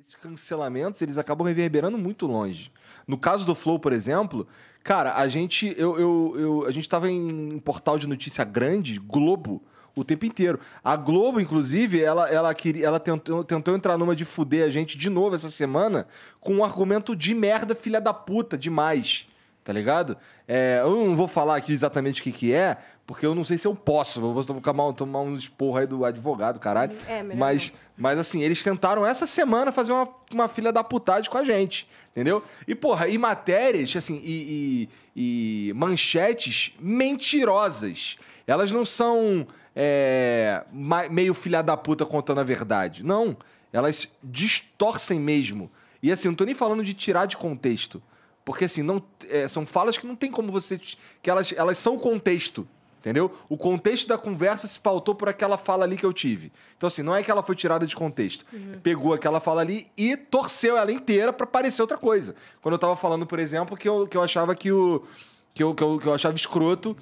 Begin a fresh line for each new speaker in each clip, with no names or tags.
Esses cancelamentos, eles acabam reverberando muito longe. No caso do Flow, por exemplo, cara, a gente, eu, eu, eu a gente tava em um portal de notícia grande, Globo, o tempo inteiro. A Globo, inclusive, ela, ela, queria, ela tentou, tentou entrar numa de fuder a gente de novo essa semana com um argumento de merda, filha da puta, demais tá ligado? É, eu não vou falar aqui exatamente o que, que é, porque eu não sei se eu posso. Eu vou tomar, tomar um esporro aí do advogado, caralho. É, mas, mas assim, eles tentaram essa semana fazer uma, uma filha da putade com a gente, entendeu? E, porra, e matérias, assim, e, e, e manchetes mentirosas. Elas não são é, meio filha da puta contando a verdade. Não. Elas distorcem mesmo. E assim, não tô nem falando de tirar de contexto. Porque assim, não, é, são falas que não tem como você. que elas, elas são contexto. Entendeu? O contexto da conversa se pautou por aquela fala ali que eu tive. Então, assim, não é que ela foi tirada de contexto. Uhum. Pegou aquela fala ali e torceu ela inteira para parecer outra coisa. Quando eu tava falando, por exemplo, que eu, que eu achava que o. Que eu, que, eu, que eu achava escroto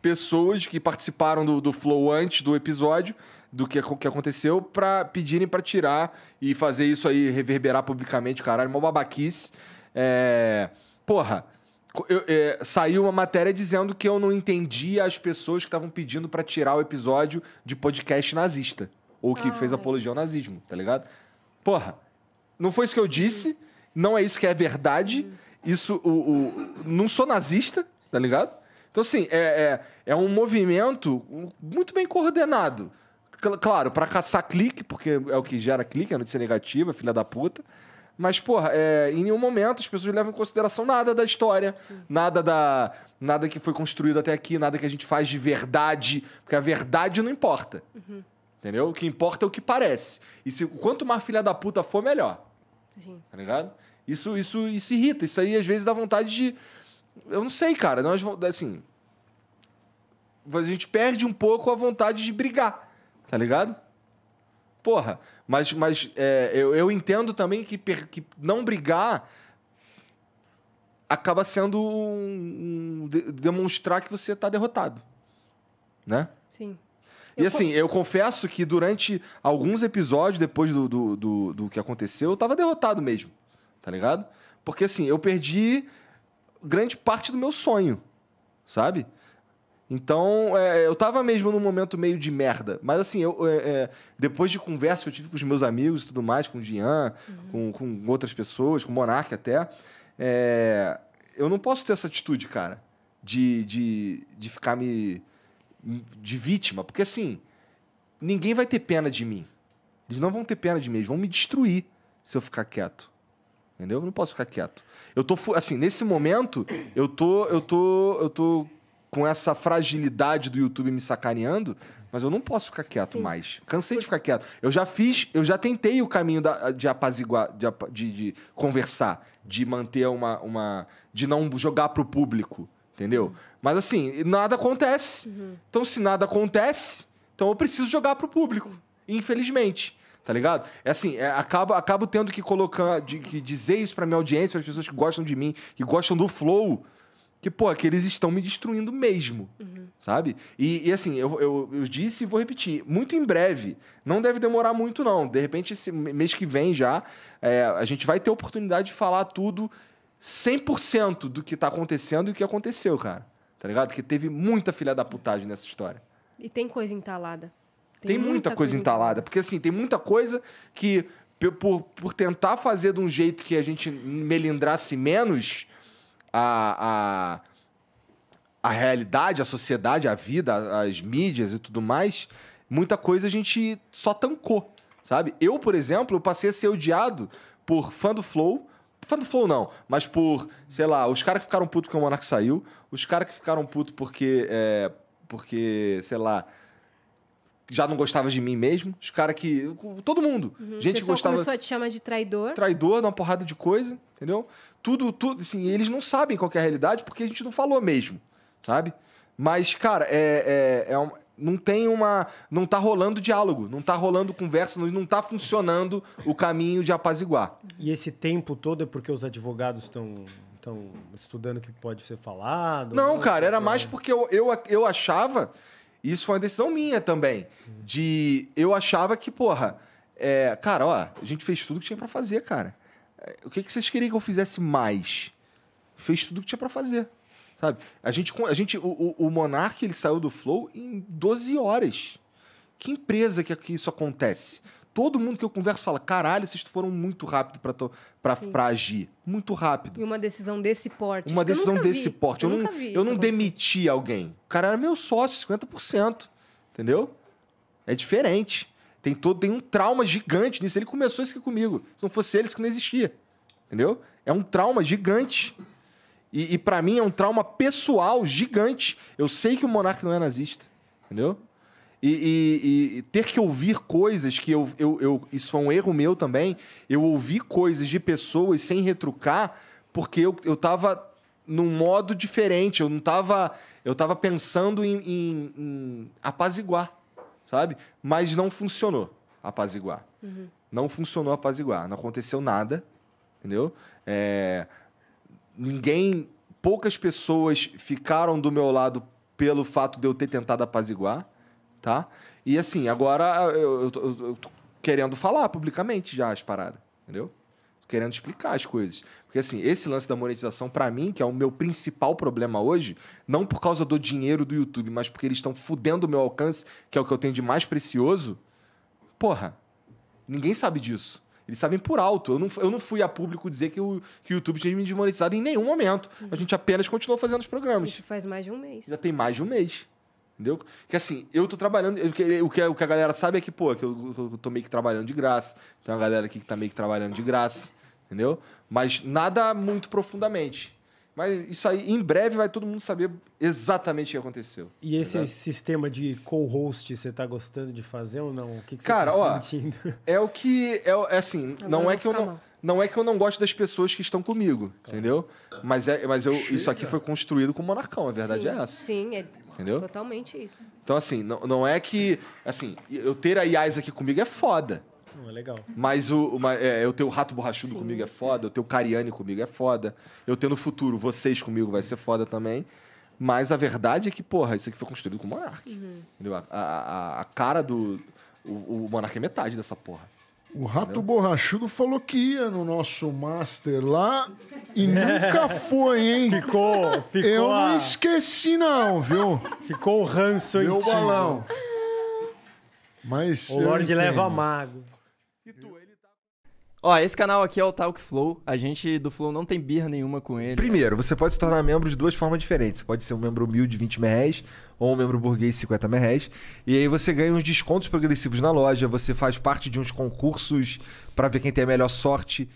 pessoas que participaram do, do flow antes do episódio, do que, que aconteceu, para pedirem para tirar e fazer isso aí reverberar publicamente, caralho, uma babaquice. É porra, eu, é, saiu uma matéria dizendo que eu não entendia as pessoas que estavam pedindo para tirar o episódio de podcast nazista. Ou que Ai. fez apologia ao nazismo, tá ligado? Porra, não foi isso que eu disse, não é isso que é verdade. Isso, o, o não sou nazista, tá ligado? Então, assim, é, é, é um movimento muito bem coordenado. Claro, para caçar clique, porque é o que gera clique, é notícia negativa, filha da puta. Mas, porra, é, em nenhum momento as pessoas levam em consideração nada da história, Sim. nada da. Nada que foi construído até aqui, nada que a gente faz de verdade, porque a verdade não importa. Uhum. Entendeu? O que importa é o que parece. E se, quanto mais filha da puta for, melhor. Sim. Tá ligado? Isso, isso, isso irrita. Isso aí, às vezes, dá vontade de. Eu não sei, cara. Nós, assim. A gente perde um pouco a vontade de brigar. Tá ligado? Porra, mas, mas é, eu, eu entendo também que, per, que não brigar acaba sendo um, um, de, demonstrar que você está derrotado, né? Sim. E eu assim, eu confesso que durante alguns episódios depois do, do, do, do que aconteceu, eu estava derrotado mesmo, tá ligado? Porque assim, eu perdi grande parte do meu sonho, sabe? Então, é, é, eu tava mesmo num momento meio de merda. Mas assim, eu, é, é, depois de conversa que eu tive com os meus amigos e tudo mais, com o Jean, uhum. com, com outras pessoas, com o Monark até, é, eu não posso ter essa atitude, cara, de, de, de ficar me. de vítima. Porque assim, ninguém vai ter pena de mim. Eles não vão ter pena de mim, eles vão me destruir se eu ficar quieto. Entendeu? Eu não posso ficar quieto. Eu tô, assim, nesse momento, eu tô, eu tô, eu tô com essa fragilidade do YouTube me sacaneando, mas eu não posso ficar quieto Sim. mais. Cansei de ficar quieto. Eu já fiz, eu já tentei o caminho da, de apaziguar, de, de, de, conversar, de manter uma, uma. de não jogar pro público, entendeu? Uhum. Mas assim, nada acontece. Uhum. Então, se nada acontece, então eu preciso jogar pro público. Infelizmente tá ligado? É assim, é, acabo, acabo tendo que colocar, de, que dizer isso pra minha audiência, para as pessoas que gostam de mim, que gostam do flow, que, pô, que eles estão me destruindo mesmo, uhum. sabe? E, e assim, eu, eu, eu, disse e vou repetir, muito em breve, não deve demorar muito não, de repente esse mês que vem já, é, a gente vai ter oportunidade de falar tudo 100% do que tá acontecendo e o que aconteceu, cara, tá ligado? Porque teve muita filha da putagem nessa história. E tem coisa entalada. Tem, tem muita, muita, coisa, coisa entalada, entalada, porque assim, tem muita coisa que por, por tentar fazer de um jeito que a gente melindrasse menos a, a, a realidade, a sociedade, a vida, as mídias e tudo mais, muita coisa a gente só tancou, sabe? Eu, por exemplo, passei a ser odiado por fã do Flow, fã do Flow não, mas por, sei lá, os caras que ficaram putos porque o Monark saiu, os caras que ficaram putos porque, é, porque sei lá, já não gostava de mim mesmo, os caras que. Todo mundo. Uhum. Gente que gostava. começou a te chamar de traidor. Traidor, uma porrada de coisa, entendeu? Tudo, tudo, assim, eles não sabem qual é a realidade porque a gente não falou mesmo, sabe? Mas, cara, é, é, é um, não tem uma. Não tá rolando diálogo, não tá rolando conversa, não, não tá funcionando o caminho de apaziguar. E esse tempo todo é porque os advogados estão estudando o que pode ser falado? Não, não cara, era é... mais porque eu, eu, eu achava isso foi uma decisão minha também. De. Eu achava que, porra, é, cara, ó, a gente fez tudo que tinha para fazer, cara. É, o que, que vocês queriam que eu fizesse mais? Fez tudo que tinha para fazer. Sabe? A gente, a gente o, o Monark, ele saiu do Flow em 12 horas. Que empresa que, que isso acontece? todo mundo que eu converso fala: caralho, vocês foram muito rápido pra, to, pra, pra agir. Muito rápido. E uma decisão desse porte. Uma decisão desse vi. porte. Eu, eu não, eu não demiti alguém. O cara era meu sócio, 50%. Entendeu? É diferente. Tem todo tem um trauma gigante nisso. Ele começou isso aqui comigo. Se não fosse eles que não existia. Entendeu? É um trauma gigante. E, e para mim é um trauma pessoal gigante. Eu sei que o monarca não é nazista. Entendeu? E, e, e, ter que ouvir coisas que eu, eu, eu. Isso foi um erro meu também. Eu ouvi coisas de pessoas sem retrucar, porque eu, eu tava num modo diferente. Eu não tava. Eu tava pensando em, em, em apaziguar, sabe? Mas não funcionou apaziguar. Uhum. Não funcionou apaziguar. Não aconteceu nada, entendeu? É, ninguém. Poucas pessoas ficaram do meu lado pelo fato de eu ter tentado apaziguar tá? E assim, agora eu, eu, eu tô querendo falar publicamente já as paradas, entendeu? Tô querendo explicar as coisas. Porque assim, esse lance da monetização, para mim, que é o meu principal problema hoje, não por causa do dinheiro do YouTube, mas porque eles estão fudendo o meu alcance, que é o que eu tenho de mais precioso. Porra, ninguém sabe disso. Eles sabem por alto. Eu não, eu não fui a público dizer que o, que o YouTube tinha me desmonetizado em nenhum momento. Uhum. A gente apenas continuou fazendo os programas. Isso faz mais de um mês. Já tem mais de um mês. Entendeu? Que assim, eu tô trabalhando. que, o, que, o que a galera sabe é que, pô, que eu, eu tô meio que trabalhando de graça. Tem uma galera aqui que tá meio que trabalhando de graça. Entendeu? Mas nada muito profundamente. Mas isso aí, em breve, vai todo mundo saber exatamente o que aconteceu. E esse verdade? sistema de co-host, você tá gostando de fazer ou não? O que, que Cara, você tá ó, sentindo? É o que. É, é assim, não é que eu não. Mal. Não é que eu não gosto das pessoas que estão comigo, claro. entendeu? Mas, é, mas eu, isso aqui foi construído com o Monarcão, a verdade é sim, é essa. Sim, é Entendeu? Totalmente isso. Então, assim, não, não é que. Assim, eu ter a IAs aqui comigo é foda. Não, é legal. Mas o, uma, é, eu ter o Rato Borrachudo Sim. comigo é foda, eu ter o Cariani comigo é foda. Eu ter no futuro vocês comigo vai ser foda também. Mas a verdade é que, porra, isso aqui foi construído com o Monark. Uhum. A, a, a, cara do. O, o Monark é metade dessa porra. O Rato Entendeu? Borrachudo falou que ia no nosso Master lá e nunca foi, hein? Ficou, ficou. Eu a... não esqueci, não, viu? Ficou o ranço Meu balão. Mas o Lorde leva a mago. E tu, ele... Ó, esse canal aqui é o Talk Flow. A gente do Flow não tem birra nenhuma com ele. Primeiro, você pode se tornar membro de duas formas diferentes. Você pode ser um membro humilde, 20 mil reais, ou um membro burguês, 50 mil reais. E aí você ganha uns descontos progressivos na loja, você faz parte de uns concursos para ver quem tem a melhor sorte.